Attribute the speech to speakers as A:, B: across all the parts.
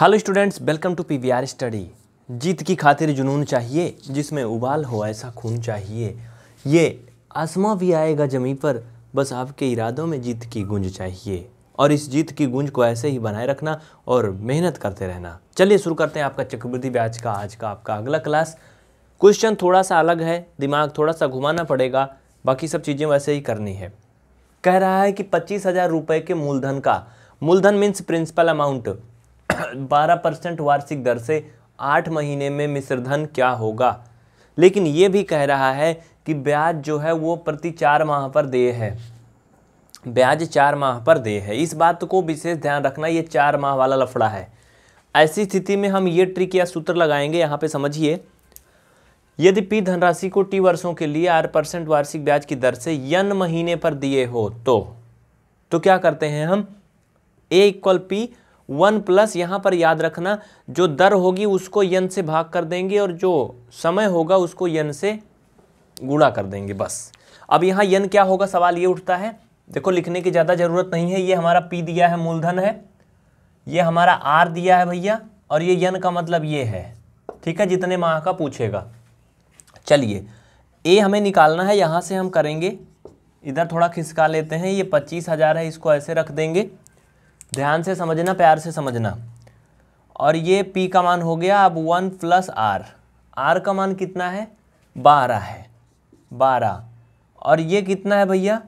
A: Hello students welcome to PVR study जीत की खातिर जुनून चाहिए जिसमें उबाल हो ऐसा खून चाहिए ये आसमा भी आएगा जमी पर बस आपके इरादों में जीत की गूंज चाहिए और इस जीत की गूंज को ऐसे ही बनाए रखना और मेहनत करते रहना चलिए शुरू करते हैं आपका चक्रवृद्धि ब्याज का आज का आपका अगला क्लास क्वेश्चन थोड़ा सा अलग है दिमाग थोड़ा सा घुमाना पड़ेगा बाकी सब चीज़ें वैसे ही करनी है कह रहा है कि पच्चीस हज़ार रुपये के मूलधन का मूलधन मीन्स प्रिंसिपल अमाउंट बारह परसेंट वार्षिक दर से आठ महीने में मिश्रधन क्या होगा लेकिन ये भी कह रहा है कि ब्याज जो है वो प्रति चार माह पर देय है ब्याज चार माह पर देय है इस बात को विशेष ध्यान रखना ये चार माह वाला लफड़ा है ऐसी स्थिति में हम ये ट्रिक या सूत्र लगाएंगे यहाँ पे समझिए यदि पी धनराशि को टी वर्षों के लिए आर परसेंट वार्षिक ब्याज की दर से यन महीने पर दिए हो तो तो क्या करते हैं हम A equal P one plus यहाँ पर याद रखना जो दर होगी उसको यन से भाग कर देंगे और जो समय होगा उसको यन से गुणा कर देंगे बस अब यहाँ यन क्या होगा सवाल ये उठता है देखो लिखने की ज़्यादा ज़रूरत नहीं है ये हमारा पी दिया है मूलधन है ये हमारा आर दिया है भैया और ये यन का मतलब ये है ठीक है जितने माह का पूछेगा चलिए ए हमें निकालना है यहाँ से हम करेंगे इधर थोड़ा खिसका लेते हैं ये पच्चीस हज़ार है इसको ऐसे रख देंगे ध्यान से समझना प्यार से समझना और ये पी का मान हो गया अब वन प्लस आर आर का मान कितना है बारह है बारह और ये कितना है भैया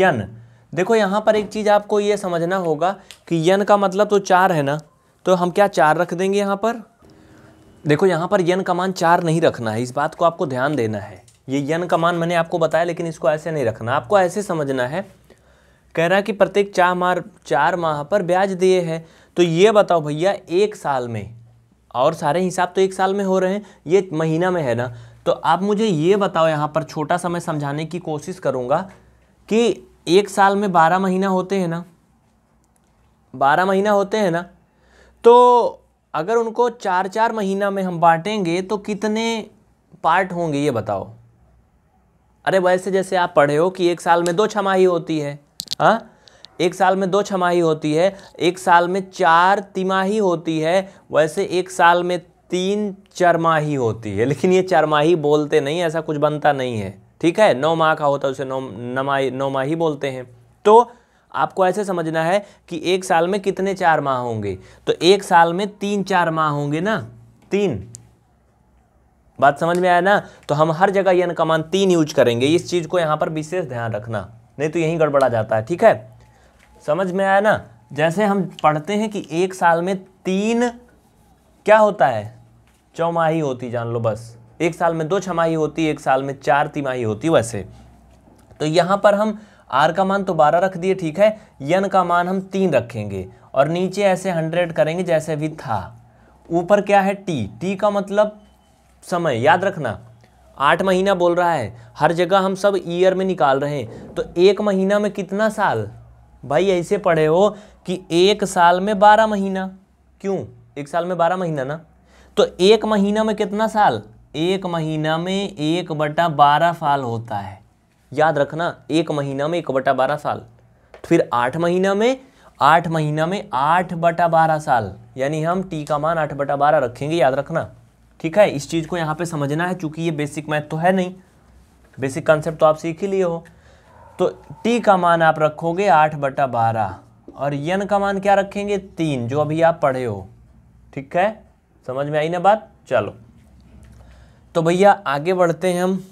A: यन देखो यहाँ पर एक चीज़ आपको ये समझना होगा कि यन का मतलब तो चार है ना तो हम क्या चार रख देंगे यहाँ पर देखो यहाँ पर यन का मान चार नहीं रखना है इस बात को आपको ध्यान देना है ये यन का मान मैंने आपको बताया लेकिन इसको ऐसे नहीं रखना आपको ऐसे समझना है कह रहा है कि प्रत्येक चार माह चार माह पर ब्याज दिए हैं तो ये बताओ भैया एक साल में और सारे हिसाब तो एक साल में हो रहे हैं ये महीना में है ना तो आप मुझे ये बताओ यहाँ पर छोटा सा मैं समझाने की कोशिश करूँगा कि एक साल में बारह महीना होते हैं ना बारह महीना होते हैं ना तो अगर उनको चार चार महीना में हम बांटेंगे तो कितने पार्ट होंगे ये बताओ अरे वैसे जैसे आप पढ़े हो कि एक साल में दो छमाही होती है हाँ एक साल में दो छमाही होती है एक साल में चार तिमाही होती है वैसे एक साल में तीन चरमाही होती है लेकिन ये चरमाही बोलते नहीं ऐसा कुछ बनता नहीं है ठीक है नौ माह का होता है उसे नौ नमाही नौ बोलते हैं तो आपको ऐसे समझना है कि एक साल में कितने चार माह होंगे तो एक साल में तीन चार माह होंगे ना तीन बात समझ में आया ना तो हम हर जगह ये कमान तीन यूज करेंगे इस चीज़ को यहां पर विशेष ध्यान रखना नहीं तो यहीं गड़बड़ा जाता है ठीक है समझ में आया ना जैसे हम पढ़ते हैं कि एक साल में तीन क्या होता है चौमाही होती जान लो बस एक साल में दो छमाही होती एक साल में चार तिमाही होती वैसे तो यहाँ पर हम आर का मान तो बारह रख दिए ठीक है यन का मान हम तीन रखेंगे और नीचे ऐसे हंड्रेड करेंगे जैसे भी था ऊपर क्या है टी टी का मतलब समय याद रखना आठ महीना बोल रहा है हर जगह हम सब ईयर में निकाल रहे हैं तो एक महीना में कितना साल भाई ऐसे पढ़े हो कि एक साल में बारह महीना क्यों एक साल में बारह महीना ना तो एक महीना में कितना साल एक महीना में एक बटा बारह साल होता है याद रखना एक महीना में एक बटा बारह साल फिर आठ महीना में आठ महीना में आठ बटा बारह साल यानी हम टी का मान आठ बटा बारह रखेंगे याद रखना ठीक है इस चीज़ को यहाँ पे समझना है चूँकि ये बेसिक मैथ तो है नहीं बेसिक कॉन्सेप्ट तो आप सीख ही लिए हो तो टी का मान आप रखोगे आठ बटा बारह और यन का मान क्या रखेंगे तीन जो अभी आप पढ़े हो ठीक है समझ में आई ना बात चलो तो भैया आगे बढ़ते हैं हम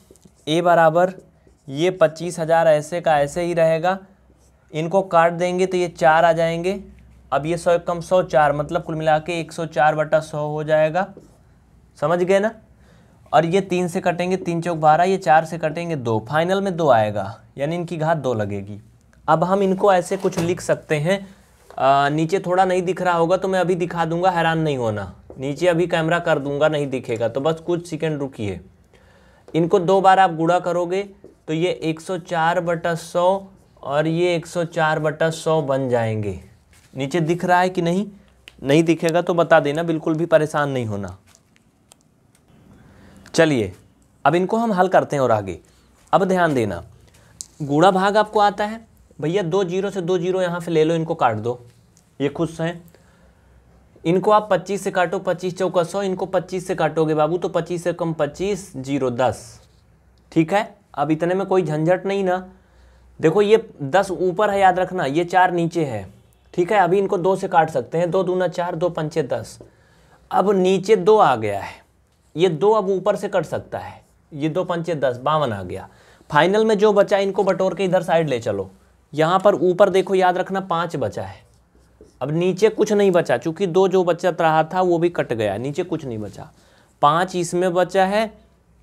A: ए बराबर ये पच्चीस हज़ार ऐसे का ऐसे ही रहेगा इनको काट देंगे तो ये चार आ जाएंगे अब ये सौ कम सौ चार मतलब कुल मिला के एक सौ चार बटा सौ हो जाएगा समझ गए ना और ये तीन से कटेंगे तीन चौक बारह ये चार से कटेंगे दो फाइनल में दो आएगा यानी इनकी घात दो लगेगी अब हम इनको ऐसे कुछ लिख सकते हैं आ, नीचे थोड़ा नहीं दिख रहा होगा तो मैं अभी दिखा दूंगा हैरान नहीं होना नीचे अभी कैमरा कर दूंगा नहीं दिखेगा तो बस कुछ सेकेंड रुकिए इनको दो बार आप गुड़ा करोगे तो ये 104 बटा सौ और ये 104 बटा सौ बन जाएंगे नीचे दिख रहा है कि नहीं नहीं दिखेगा तो बता देना बिल्कुल भी परेशान नहीं होना चलिए अब इनको हम हल करते हैं और आगे अब ध्यान देना गुणा भाग आपको आता है भैया दो जीरो से दो जीरो यहाँ से ले लो इनको काट दो ये खुश हैं इनको आप 25 से काटो 25 चौका सौ इनको 25 से काटोगे बाबू तो 25 से कम 25 जीरो दस ठीक है अब इतने में कोई झंझट नहीं ना देखो ये दस ऊपर है याद रखना ये चार नीचे है ठीक है अभी इनको दो से काट सकते हैं दो दूना चार दो पंचे दस अब नीचे दो आ गया है ये दो अब ऊपर से कट सकता है ये दो पंचे दस बावन आ गया फाइनल में जो बचा इनको बटोर के इधर साइड ले चलो यहाँ पर ऊपर देखो याद रखना पाँच बचा है अब नीचे कुछ नहीं बचा चूँकि दो जो बचत रहा था वो भी कट गया नीचे कुछ नहीं बचा पाँच इसमें बचा है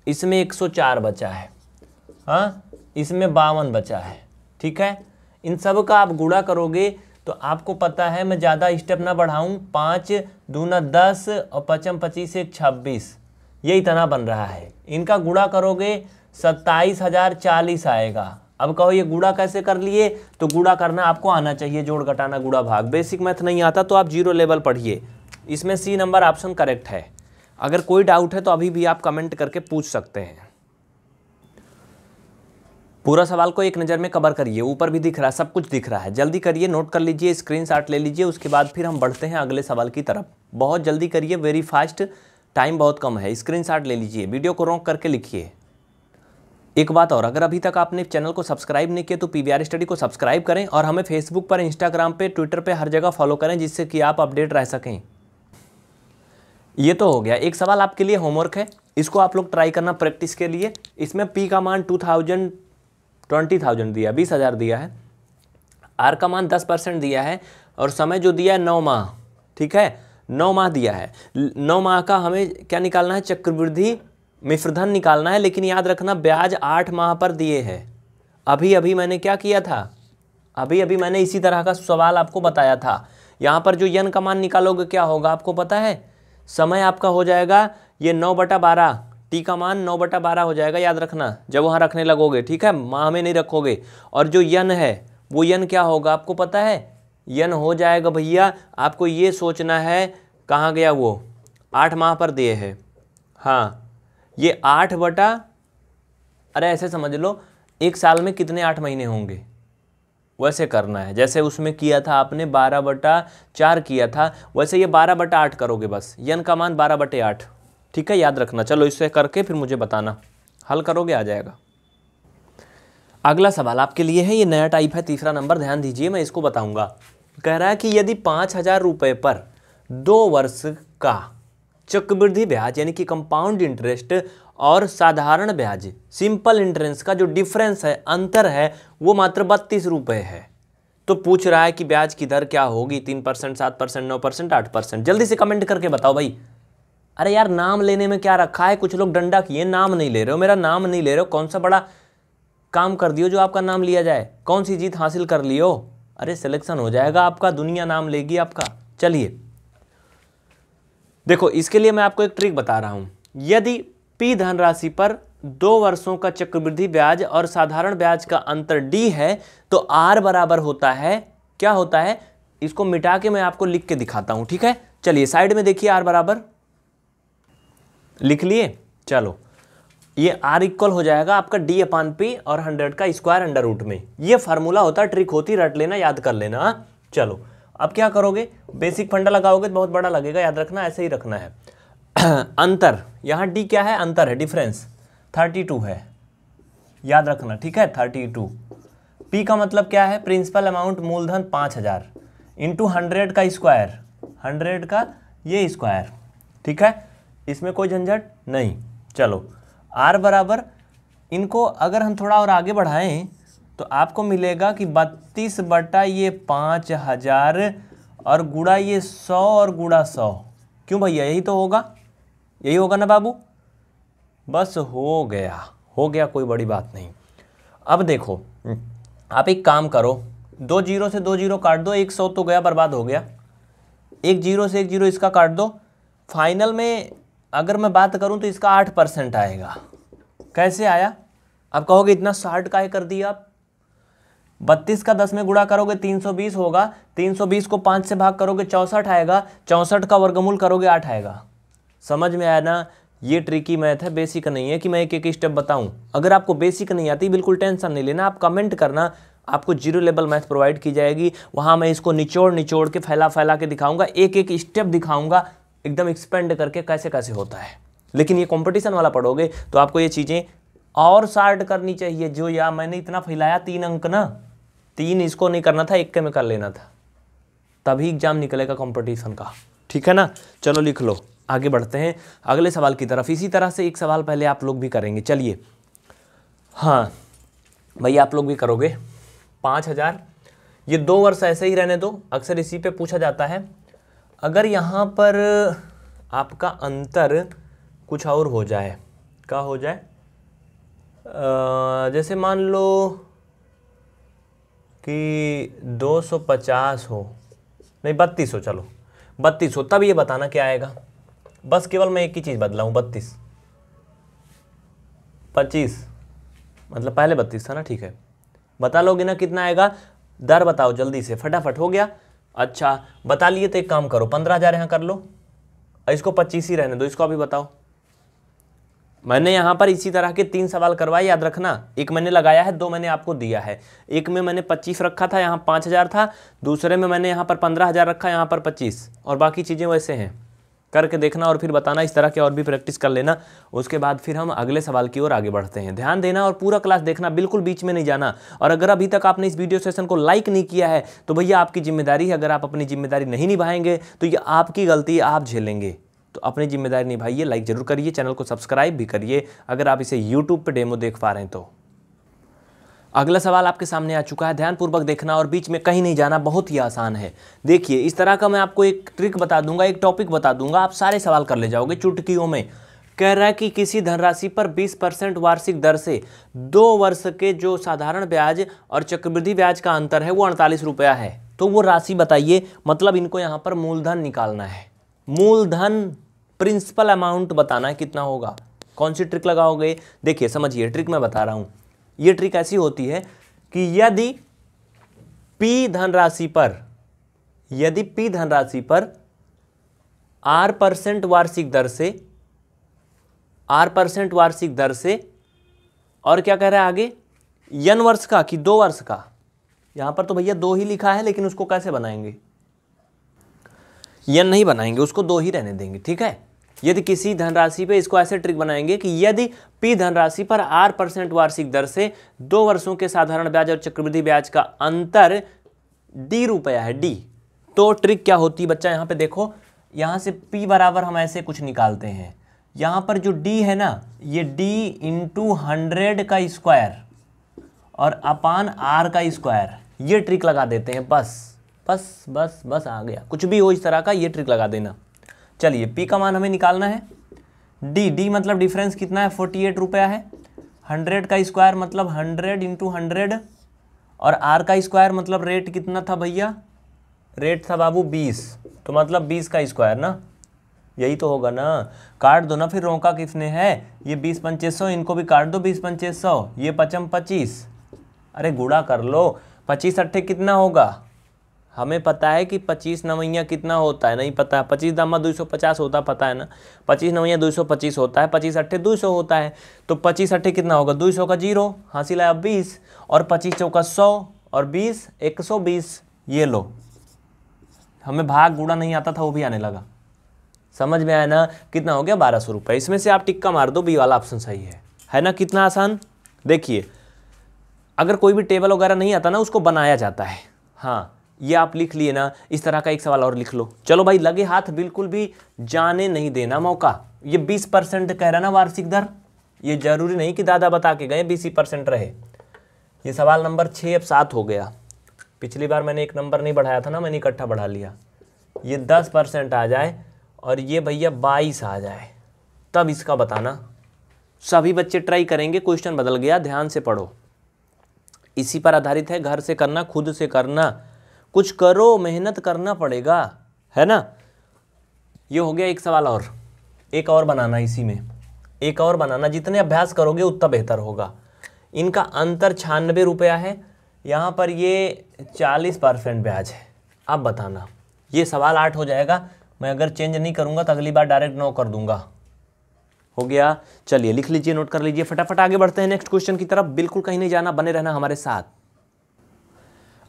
A: इसमें चार बचा है हाँ इसमें बावन बचा है ठीक है इन सब का आप गुड़ा करोगे तो आपको पता है मैं ज़्यादा स्टेप ना बढ़ाऊँ पाँच दूना दस और पचम पच्चीस एक छब्बीस ये इतना बन रहा है इनका गुड़ा करोगे सत्ताईस हज़ार चालीस आएगा अब कहो ये गुड़ा कैसे कर लिए तो गुड़ा करना आपको आना चाहिए जोड़ घटाना गुड़ा भाग बेसिक मैथ नहीं आता तो आप जीरो लेवल पढ़िए इसमें सी नंबर ऑप्शन करेक्ट है अगर कोई डाउट है तो अभी भी आप कमेंट करके पूछ सकते हैं पूरा सवाल को एक नज़र में कवर करिए ऊपर भी दिख रहा है सब कुछ दिख रहा है जल्दी करिए नोट कर लीजिए स्क्रीनशॉट ले लीजिए उसके बाद फिर हम बढ़ते हैं अगले सवाल की तरफ बहुत जल्दी करिए वेरी फास्ट टाइम बहुत कम है स्क्रीनशॉट ले लीजिए वीडियो को रोक करके लिखिए एक बात और अगर अभी तक आपने चैनल को सब्सक्राइब नहीं किया तो पी स्टडी को सब्सक्राइब करें और हमें फेसबुक पर इंस्टाग्राम पर ट्विटर पर हर जगह फॉलो करें जिससे कि आप अपडेट रह सकें ये तो हो गया एक सवाल आपके लिए होमवर्क है इसको आप लोग ट्राई करना प्रैक्टिस के लिए इसमें पी का मान टू थाउजेंड ट्वेंटी थाउजेंड दिया बीस हज़ार दिया है आर का मान दस परसेंट दिया है और समय जो दिया है नौ माह ठीक है नौ माह दिया है नौ माह का हमें क्या निकालना है चक्रवृद्धि मिश्रधन निकालना है लेकिन याद रखना ब्याज आठ माह पर दिए है अभी अभी मैंने क्या किया था अभी अभी मैंने इसी तरह का सवाल आपको बताया था यहाँ पर जो यन का मान निकालोगे क्या होगा आपको पता है समय आपका हो जाएगा ये नौ बटा बारह टी का मान नौ बटा बारह हो जाएगा याद रखना जब वहाँ रखने लगोगे ठीक है माह में नहीं रखोगे और जो यन है वो यन क्या होगा आपको पता है यन हो जाएगा भैया आपको ये सोचना है कहाँ गया वो आठ माह पर दे है हाँ ये आठ बटा अरे ऐसे समझ लो एक साल में कितने आठ महीने होंगे वैसे करना है जैसे उसमें किया था आपने बारह बटा चार किया था वैसे ये बारह बटा आठ करोगे बस यन का मान बारह बटे आठ ठीक है याद रखना चलो इसे करके फिर मुझे बताना हल करोगे आ जाएगा अगला सवाल आपके लिए है ये नया टाइप है तीसरा नंबर ध्यान दीजिए मैं इसको बताऊंगा कह रहा है कि यदि पाँच हज़ार रुपये पर दो वर्ष का चक्रवृद्धि ब्याज यानी कि कंपाउंड इंटरेस्ट और साधारण ब्याज सिंपल इंटरेस्ट का जो डिफरेंस है अंतर है वो मात्र बत्तीस रुपये है तो पूछ रहा है कि ब्याज की दर क्या होगी तीन परसेंट सात परसेंट नौ परसेंट आठ परसेंट जल्दी से कमेंट करके बताओ भाई अरे यार नाम लेने में क्या रखा है कुछ लोग डंडा किए नाम नहीं ले रहे हो मेरा नाम नहीं ले रहे हो कौन सा बड़ा काम कर दियो जो आपका नाम लिया जाए कौन सी जीत हासिल कर लियो अरे सिलेक्शन हो जाएगा आपका दुनिया नाम लेगी आपका चलिए देखो इसके लिए मैं आपको एक ट्रिक बता रहा हूं यदि पी धनराशि पर दो वर्षों का चक्रवृद्धि ब्याज और साधारण ब्याज का अंतर डी है तो आर बराबर होता है क्या होता है इसको मिटा के मैं आपको लिख के दिखाता हूं ठीक है चलिए साइड में देखिए आर बराबर लिख लिए चलो ये आर इक्वल हो जाएगा आपका डी अपान पी और हंड्रेड का स्क्वायर अंडर रूट में ये फार्मूला होता है ट्रिक होती रट लेना याद कर लेना हा? चलो अब क्या करोगे बेसिक फंडा लगाओगे तो बहुत बड़ा लगेगा याद रखना ऐसे ही रखना है अंतर यहाँ डी क्या है अंतर है डिफरेंस थर्टी टू है याद रखना ठीक है थर्टी टू पी का मतलब क्या है प्रिंसिपल अमाउंट मूलधन पाँच हज़ार इंटू हंड्रेड का स्क्वायर हंड्रेड का ये स्क्वायर ठीक है इसमें कोई झंझट नहीं चलो आर बराबर इनको अगर हम थोड़ा और आगे बढ़ाएं तो आपको मिलेगा कि बत्तीस बटा ये पाँच हज़ार और गुड़ा ये सौ और गुड़ा सौ क्यों भैया यही तो होगा यही होगा ना बाबू बस हो गया हो गया कोई बड़ी बात नहीं अब देखो आप एक काम करो दो जीरो से दो जीरो काट दो एक सौ तो गया बर्बाद हो गया एक जीरो से एक जीरो इसका काट दो फाइनल में अगर मैं बात करूँ तो इसका आठ परसेंट आएगा कैसे आया आप कहोगे इतना शॉर्ट का कर दिया आप बत्तीस का दस में गुणा करोगे तीन सौ बीस होगा तीन सौ बीस को पाँच से भाग करोगे चौंसठ आएगा चौंसठ का वर्गमूल करोगे आठ आएगा समझ में आया ना ये ट्रिकी मैथ है बेसिक नहीं है कि मैं एक एक स्टेप बताऊं अगर आपको बेसिक नहीं आती बिल्कुल टेंशन नहीं लेना आप कमेंट करना आपको जीरो लेवल मैथ प्रोवाइड की जाएगी वहाँ मैं इसको निचोड़ निचोड़ के फैला फैला के दिखाऊंगा एक एक स्टेप दिखाऊंगा एकदम एक्सपेंड करके कैसे कैसे होता है लेकिन ये कंपटीशन वाला पढ़ोगे तो आपको ये चीज़ें और शार्ट करनी चाहिए जो या मैंने इतना फैलाया तीन अंक ना तीन इसको नहीं करना था एक के में कर लेना था तभी एग्जाम निकलेगा कंपटीशन का ठीक है ना चलो लिख लो आगे बढ़ते हैं अगले सवाल की तरफ इसी तरह से एक सवाल पहले आप लोग भी करेंगे चलिए हाँ भैया आप लोग भी करोगे पाँच हज़ार ये दो वर्ष ऐसे ही रहने दो अक्सर इसी पर पूछा जाता है अगर यहाँ पर आपका अंतर कुछ और हो जाए क्या हो जाए जैसे मान लो कि 250 हो नहीं बत्तीस हो चलो बत्तीस हो तब ये बताना क्या आएगा बस केवल मैं एक ही चीज़ बदलाऊँ बत्तीस पच्चीस मतलब पहले बत्तीस था ना ठीक है बता लोगे ना कितना आएगा दर बताओ जल्दी से फटाफट हो गया अच्छा बता लिए तो एक काम करो पंद्रह हज़ार यहाँ कर लो इसको पच्चीस ही रहने दो इसको अभी बताओ मैंने यहाँ पर इसी तरह के तीन सवाल करवाए याद रखना एक मैंने लगाया है दो मैंने आपको दिया है एक में मैंने पच्चीस रखा था यहाँ पाँच हज़ार था दूसरे में मैंने यहाँ पर पंद्रह हज़ार रखा यहाँ पर पच्चीस और बाकी चीज़ें वैसे हैं करके देखना और फिर बताना इस तरह की और भी प्रैक्टिस कर लेना उसके बाद फिर हम अगले सवाल की ओर आगे बढ़ते हैं ध्यान देना और पूरा क्लास देखना बिल्कुल बीच में नहीं जाना और अगर अभी तक आपने इस वीडियो सेशन को लाइक नहीं किया है तो भैया आपकी जिम्मेदारी है अगर आप अपनी जिम्मेदारी नहीं निभाएंगे तो ये आपकी गलती आप झेलेंगे तो अपनी जिम्मेदारी निभाइए लाइक जरूर करिए चैनल को सब्सक्राइब भी करिए अगर आप इसे यूट्यूब पर डेमो देख पा रहे हैं तो अगला सवाल आपके सामने आ चुका है ध्यानपूर्वक देखना और बीच में कहीं नहीं जाना बहुत ही आसान है देखिए इस तरह का मैं आपको एक ट्रिक बता दूंगा एक टॉपिक बता दूंगा आप सारे सवाल कर ले जाओगे चुटकियों में कह रहा है कि किसी धनराशि पर 20 परसेंट वार्षिक दर से दो वर्ष के जो साधारण ब्याज और चक्रवृद्धि ब्याज का अंतर है वो अड़तालीस रुपया है तो वो राशि बताइए मतलब इनको यहाँ पर मूलधन निकालना है मूलधन प्रिंसिपल अमाउंट बताना है कितना होगा कौन सी ट्रिक लगाओगे देखिए समझिए ट्रिक मैं बता रहा हूँ ये ट्रिक ऐसी होती है कि यदि पी धनराशि पर यदि पी धनराशि पर आर परसेंट वार्षिक दर से आर परसेंट वार्षिक दर से और क्या कह रहा है आगे यन वर्ष का कि दो वर्ष का यहां पर तो भैया दो ही लिखा है लेकिन उसको कैसे बनाएंगे यन नहीं बनाएंगे उसको दो ही रहने देंगे ठीक है यदि किसी धनराशि पे इसको ऐसे ट्रिक बनाएंगे कि यदि पी धनराशि पर आर परसेंट वार्षिक दर से दो वर्षों के साधारण ब्याज और चक्रवृद्धि ब्याज का अंतर डी रुपया है डी तो ट्रिक क्या होती है बच्चा यहाँ पे देखो यहाँ से पी बराबर हम ऐसे कुछ निकालते हैं यहाँ पर जो डी है ना ये डी इंटू हंड्रेड का स्क्वायर और अपान आर का स्क्वायर ये ट्रिक लगा देते हैं बस बस बस बस आ गया कुछ भी हो इस तरह का ये ट्रिक लगा देना चलिए पी का मान हमें निकालना है डी डी मतलब डिफरेंस कितना है फोर्टी एट रुपया है हंड्रेड का स्क्वायर मतलब हंड्रेड इंटू हंड्रेड और आर का स्क्वायर मतलब रेट कितना था भैया रेट था बाबू बीस तो मतलब बीस का स्क्वायर ना यही तो होगा ना काट दो ना फिर रोका किसने है ये बीस पंचे सौ इनको भी काट दो बीस पंचे सौ ये पचम पच्चीस अरे गुड़ा कर लो पच्चीस अट्ठे कितना होगा हमें पता है कि पच्चीस नवैया कितना होता है नहीं पता पच्चीस दामा दो होता पता है ना पच्चीस नवैया दो होता है पच्चीस अट्ठे दो सौ होता है तो पच्चीस अट्ठे कितना होगा दो सौ का जीरो हासिल आया बीस और पच्चीस चौका सौ और बीस एक सौ बीस ये लो हमें भाग गुड़ा नहीं आता था वो भी आने लगा समझ में आया ना कितना हो गया बारह सौ रुपये इसमें से आप टिक्का मार दो बी वाला ऑप्शन सही है है ना कितना आसान देखिए अगर कोई भी टेबल वगैरह नहीं आता ना उसको बनाया जाता है हाँ ये आप लिख लिए ना इस तरह का एक सवाल और लिख लो चलो भाई लगे हाथ बिल्कुल भी जाने नहीं देना मौका ये बीस परसेंट कह रहा ना वार्षिक दर ये जरूरी नहीं कि दादा बता के गए बीस परसेंट रहे ये सवाल नंबर छः अब सात हो गया पिछली बार मैंने एक नंबर नहीं बढ़ाया था ना मैंने इकट्ठा बढ़ा लिया ये दस परसेंट आ जाए और ये भैया बाईस आ जाए तब इसका बताना सभी बच्चे ट्राई करेंगे क्वेश्चन बदल गया ध्यान से पढ़ो इसी पर आधारित है घर से करना खुद से करना कुछ करो मेहनत करना पड़ेगा है ना ये हो गया एक सवाल और एक और बनाना इसी में एक और बनाना जितने अभ्यास करोगे उतना बेहतर होगा इनका अंतर छियानबे रुपया है यहाँ पर ये चालीस परसेंट ब्याज है अब बताना ये सवाल आठ हो जाएगा मैं अगर चेंज नहीं करूँगा तो अगली बार डायरेक्ट नौ कर दूंगा हो गया चलिए लिख लीजिए नोट कर लीजिए फटाफट आगे बढ़ते हैं नेक्स्ट क्वेश्चन की तरफ बिल्कुल कहीं नहीं जाना बने रहना हमारे साथ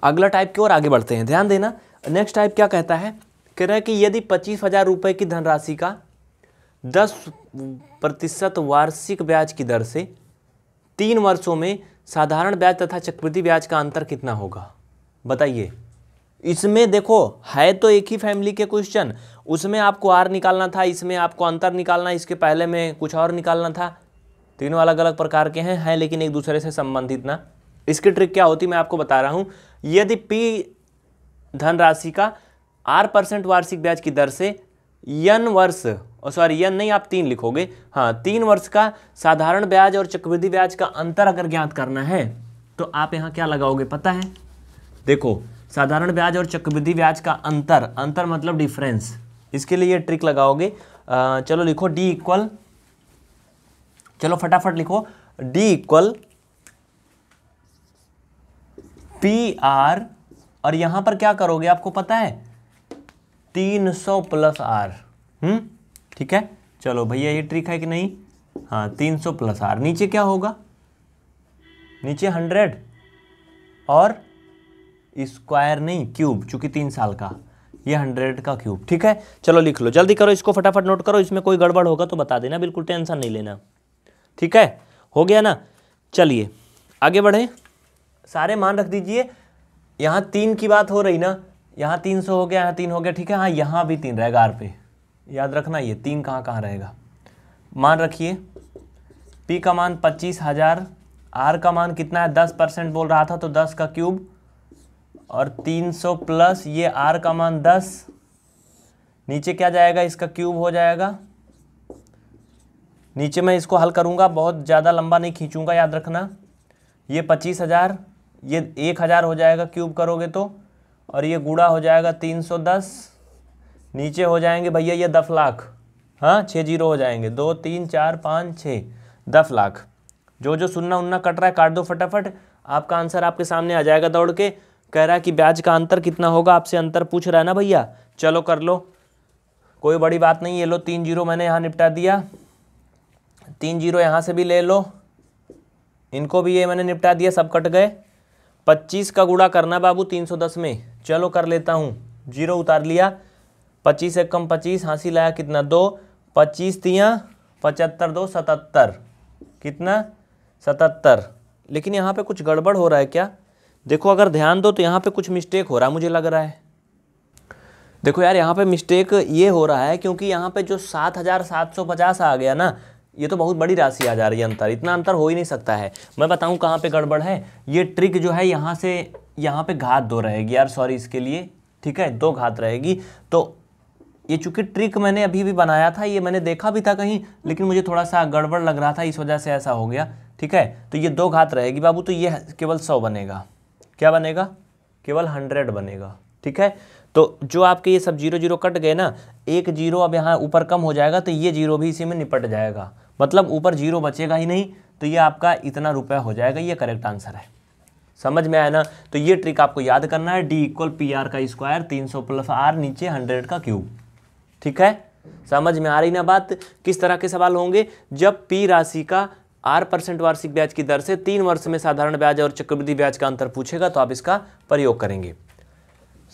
A: अगला टाइप की ओर आगे बढ़ते हैं ध्यान देना नेक्स्ट टाइप क्या कहता है कह रहा है कि यदि पच्चीस हज़ार रुपये की धनराशि का दस प्रतिशत वार्षिक ब्याज की दर से तीन वर्षों में साधारण ब्याज तथा चक्रवृद्धि ब्याज का अंतर कितना होगा बताइए इसमें देखो है तो एक ही फैमिली के क्वेश्चन उसमें आपको आर निकालना था इसमें आपको अंतर निकालना इसके पहले में कुछ और निकालना था तीनों अलग अलग प्रकार के हैं हैं लेकिन एक दूसरे से संबंधित ना इसकी ट्रिक क्या होती मैं आपको बता रहा हूँ यदि पी धनराशि का आर परसेंट वार्षिक ब्याज की दर से यन वर्ष और सॉरी यन नहीं आप तीन लिखोगे हाँ तीन वर्ष का साधारण ब्याज और चक्रवृद्धि ब्याज का अंतर अगर ज्ञात करना है तो आप यहाँ क्या लगाओगे पता है देखो साधारण ब्याज और चक्रवृद्धि ब्याज का अंतर अंतर मतलब डिफरेंस इसके लिए ये ट्रिक लगाओगे चलो लिखो डी इक्वल चलो फटाफट लिखो डी इक्वल पी आर और यहाँ पर क्या करोगे आपको पता है तीन सौ प्लस आर हम्म ठीक है चलो भैया ये ट्रिक है कि नहीं हाँ तीन सौ प्लस आर नीचे क्या होगा नीचे हंड्रेड और स्क्वायर नहीं क्यूब चूंकि तीन साल का ये हंड्रेड का क्यूब ठीक है चलो लिख लो जल्दी करो इसको फटाफट नोट करो इसमें कोई गड़बड़ होगा तो बता देना बिल्कुल टेंशन नहीं लेना ठीक है हो गया ना चलिए आगे बढ़ें सारे मान रख दीजिए यहाँ तीन की बात हो रही ना यहाँ तीन सौ हो गया यहाँ तीन हो गया ठीक है हाँ यहाँ भी तीन रहेगा आर पे याद रखना ये तीन कहाँ कहाँ रहेगा मान रखिए पी का मान पच्चीस हज़ार आर का मान कितना है दस परसेंट बोल रहा था तो दस का क्यूब और तीन सौ प्लस ये आर का मान दस नीचे क्या जाएगा इसका क्यूब हो जाएगा नीचे मैं इसको हल करूँगा बहुत ज़्यादा लंबा नहीं खींचूँगा याद रखना ये पच्चीस हज़ार ये एक हज़ार हो जाएगा क्यूब करोगे तो और ये गुड़ा हो जाएगा तीन सौ दस नीचे हो जाएंगे भैया ये दस लाख हाँ छः जीरो हो जाएंगे दो तीन चार पाँच छः दस लाख जो जो सुनना उन्ना कट रहा है काट दो फटाफट आपका आंसर आपके सामने आ जाएगा दौड़ के कह रहा है कि ब्याज का अंतर कितना होगा आपसे अंतर पूछ रहा है ना भैया चलो कर लो कोई बड़ी बात नहीं ये लो तीन जीरो मैंने यहाँ निपटा दिया तीन जीरो यहाँ से भी ले लो इनको भी ये मैंने निपटा दिया सब कट गए पच्चीस का गुड़ा करना बाबू तीन सौ दस में चलो कर लेता हूँ जीरो उतार लिया पच्चीस एक कम पच्चीस हाँसी लाया कितना दो पच्चीस तियाँ पचहत्तर दो सतहत्तर कितना सतहत्तर लेकिन यहाँ पे कुछ गड़बड़ हो रहा है क्या देखो अगर ध्यान दो तो यहाँ पे कुछ मिस्टेक हो रहा है मुझे लग रहा है देखो यार यहाँ पे मिस्टेक ये हो रहा है क्योंकि यहाँ पे जो सात हज़ार सात सौ पचास आ गया ना ये तो बहुत बड़ी राशि आ जा रही है अंतर इतना अंतर हो ही नहीं सकता है मैं बताऊँ कहाँ पे गड़बड़ है ये ट्रिक जो है यहाँ से यहाँ पे घात दो रहेगी यार सॉरी इसके लिए ठीक है दो घात रहेगी तो ये चूँकि ट्रिक मैंने अभी भी बनाया था ये मैंने देखा भी था कहीं लेकिन मुझे थोड़ा सा गड़बड़ लग रहा था इस वजह से ऐसा हो गया ठीक है तो ये दो घात रहेगी बाबू तो ये केवल सौ बनेगा क्या बनेगा केवल हंड्रेड बनेगा ठीक है तो जो आपके ये सब जीरो जीरो कट गए ना एक जीरो अब यहाँ ऊपर कम हो जाएगा तो ये जीरो भी इसी में निपट जाएगा मतलब ऊपर जीरो बचेगा ही नहीं तो ये आपका इतना रुपया हो जाएगा ये करेक्ट आंसर है समझ में आया ना तो ये ट्रिक आपको याद करना है डी इक्वल पी आर का स्क्वायर तीन सौ प्लस आर नीचे हंड्रेड का क्यूब ठीक है समझ में आ रही ना बात किस तरह के सवाल होंगे जब पी राशि का आर परसेंट वार्षिक ब्याज की दर से तीन वर्ष में साधारण ब्याज और चक्रवृद्धि ब्याज का अंतर पूछेगा तो आप इसका प्रयोग करेंगे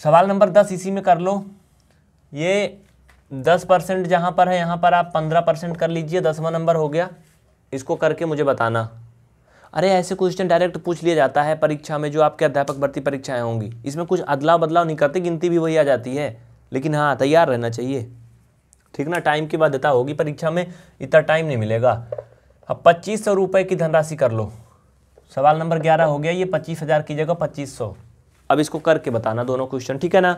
A: सवाल नंबर दस इसी में कर लो ये दस परसेंट जहाँ पर है यहाँ पर आप पंद्रह परसेंट कर लीजिए दसवा नंबर हो गया इसको करके मुझे बताना अरे ऐसे क्वेश्चन डायरेक्ट पूछ लिया जाता है परीक्षा में जो आपके अध्यापक भर्ती परीक्षाएं होंगी इसमें कुछ अदलाव बदलाव नहीं करते गिनती भी वही आ जाती है लेकिन हाँ तैयार रहना चाहिए ठीक ना टाइम की बाध्यता होगी परीक्षा में इतना टाइम नहीं मिलेगा अब पच्चीस सौ रुपये की धनराशि कर लो सवाल नंबर ग्यारह हो गया ये पच्चीस हज़ार की जगह पच्चीस सौ अब इसको करके बताना दोनों क्वेश्चन ठीक है ना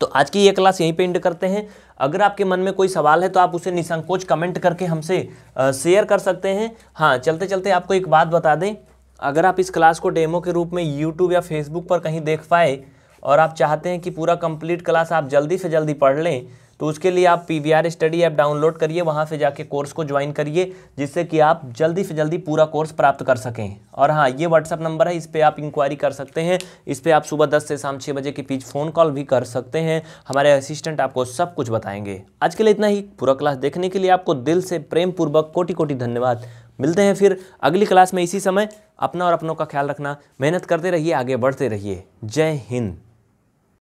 A: तो आज की ये क्लास यहीं पे एंड करते हैं अगर आपके मन में कोई सवाल है तो आप उसे निसंकोच कमेंट करके हमसे शेयर कर सकते हैं हाँ चलते चलते आपको एक बात बता दें अगर आप इस क्लास को डेमो के रूप में यूट्यूब या फेसबुक पर कहीं देख पाए और आप चाहते हैं कि पूरा कंप्लीट क्लास आप जल्दी से जल्दी पढ़ लें तो उसके लिए आप पी स्टडी ऐप डाउनलोड करिए वहाँ से जाके कोर्स को ज्वाइन करिए जिससे कि आप जल्दी से जल्दी पूरा कोर्स प्राप्त कर सकें और हाँ ये व्हाट्सअप नंबर है इस पर आप इंक्वायरी कर सकते हैं इस पर आप सुबह दस से शाम छः बजे के बीच फ़ोन कॉल भी कर सकते हैं हमारे असिस्टेंट आपको सब कुछ बताएंगे आज के लिए इतना ही पूरा क्लास देखने के लिए आपको दिल से प्रेम पूर्वक कोटि कोटि धन्यवाद मिलते हैं फिर अगली क्लास में इसी समय अपना और अपनों का ख्याल रखना मेहनत करते रहिए आगे बढ़ते रहिए जय हिंद